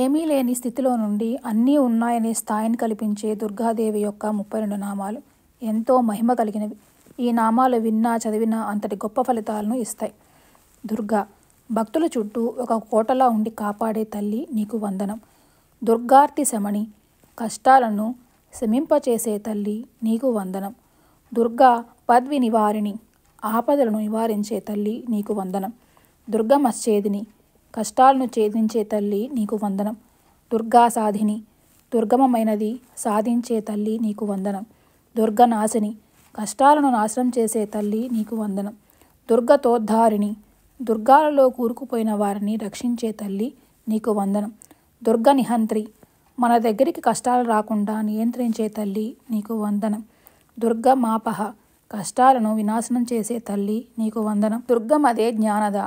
ఏమీ లేని స్థితిలో నుండి అన్నీ ఉన్నాయనే స్థాయిని కల్పించే దుర్గాదేవి యొక్క ముప్పై రెండు నామాలు ఎంతో మహిమ కలిగినవి ఈ నామాలు విన్నా చదివినా అంతటి గొప్ప ఫలితాలను ఇస్తాయి దుర్గా భక్తుల చుట్టూ ఒక కోటలా ఉండి కాపాడే తల్లి నీకు వందనం దుర్గార్తి శమణి కష్టాలను శమింపచేసే తల్లి నీకు వందనం దుర్గా పద్వి నివారిణి ఆపదలను నివారించే తల్లి నీకు వందనం దుర్గమశ్చేదిని కష్టాలను ఛేదించే తల్లి నీకు వందనం దుర్గా సాధిని దుర్గమమైనది సాధించే తల్లి నీకు వందనం దుర్గ నాశిని కష్టాలను నాశనం చేసే తల్లి నీకు వందనం దుర్గతోద్ధారిణి దుర్గాలలో కూరుకుపోయిన వారిని రక్షించే తల్లి నీకు వందనం దుర్గ నిహంత్రి మన దగ్గరికి కష్టాలు రాకుండా నియంత్రించే తల్లి నీకు వందనం దుర్గ మాపహ కష్టాలను వినాశనం చేసే తల్లి నీకు వందనం దుర్గం అదే జ్ఞానద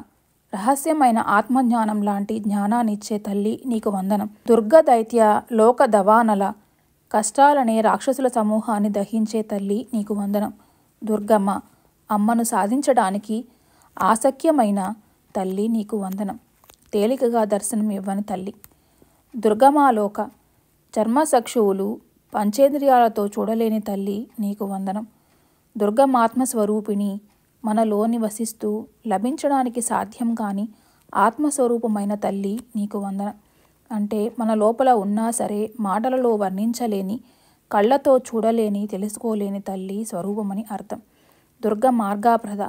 రహస్యమైన ఆత్మజ్ఞానం లాంటి జ్ఞానాన్నిచ్చే తల్లి నీకు వందనం దుర్గ దైత్య లోక దవానల కష్టాలనే రాక్షసుల సమూహాన్ని దహించే తల్లి నీకు వందనం దుర్గమ్మ అమ్మను సాధించడానికి ఆసక్యమైన తల్లి నీకు వందనం తేలికగా దర్శనం ఇవ్వని తల్లి దుర్గమాలోక చర్మసక్షువులు పంచేంద్రియాలతో చూడలేని తల్లి నీకు వందనం దుర్గమాత్మస్వరూపిణి మనలోని వసిస్తూ లభించడానికి సాధ్యం కాని ఆత్మస్వరూపమైన తల్లి నీకు వందన అంటే మన లోపల ఉన్నా సరే మాటలలో వర్ణించలేని కళ్ళతో చూడలేని తెలుసుకోలేని తల్లి స్వరూపమని అర్థం దుర్గ మార్గాప్రద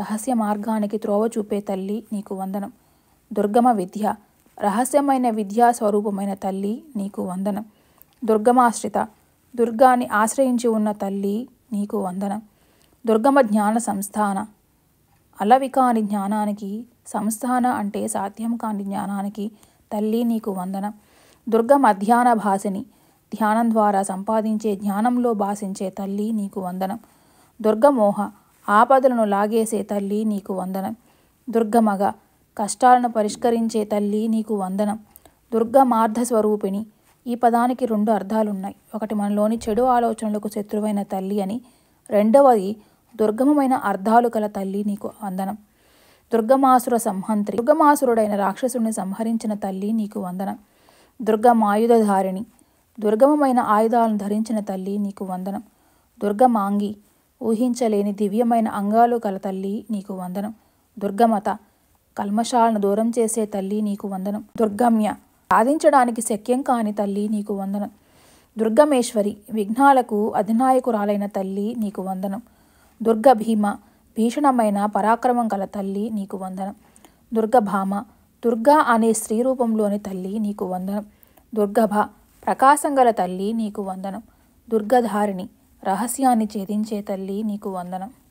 రహస్య మార్గానికి త్రోవ చూపే తల్లి నీకు వందనం దుర్గమ విద్య రహస్యమైన విద్యా స్వరూపమైన తల్లి నీకు వందనం దుర్గమాశ్రిత దుర్గాన్ని ఆశ్రయించి ఉన్న తల్లి నీకు వందనం దుర్గమ జ్ఞాన సంస్థాన అలవికాని జ్ఞానానికి సంస్థాన అంటే సాధ్యం కాని జ్ఞానానికి తల్లి నీకు వందన దుర్గమ మధ్యాహ్న భాషని ధ్యానం ద్వారా సంపాదించే జ్ఞానంలో భాషించే తల్లి నీకు వందనం దుర్గమోహ ఆపదలను లాగేసే తల్లి నీకు వందనం దుర్గమగ కష్టాలను పరిష్కరించే తల్లి నీకు వందనం దుర్గమార్థ స్వరూపిణి ఈ పదానికి రెండు అర్థాలున్నాయి ఒకటి మనలోని చెడు ఆలోచనలకు శత్రువైన తల్లి అని రెండవది దుర్గమమైన అర్థాలు కల తల్లి నీకు వందనం దుర్గమాసుర సంహంత్రి దుర్గమాసురుడైన రాక్షసుని సంహరించిన తల్లి నీకు వందనం దుర్గమాయుధధారిణి దుర్గమమైన ఆయుధాలను ధరించిన తల్లి నీకు వందనం దుర్గమాంగి ఊహించలేని దివ్యమైన అంగాలు కల తల్లి నీకు వందనం దుర్గమత కల్మషాలను దూరం చేసే తల్లి నీకు వందనం దుర్గమ్య సాధించడానికి శక్యం కాని తల్లి నీకు వందనం దుర్గమేశ్వరి విఘ్నాలకు అధినాయకురాలైన తల్లి నీకు వందనం దుర్గ భీమ భీషణమైన పరాక్రమం గల తల్లి నీకు వందనం దుర్గభామ దుర్గా అనే స్త్రీ రూపంలోని తల్లి నీకు వందనం దుర్గభ ప్రకాశం గల తల్లి నీకు వందనం దుర్గధారిణి రహస్యాన్ని ఛేదించే తల్లి నీకు వందనం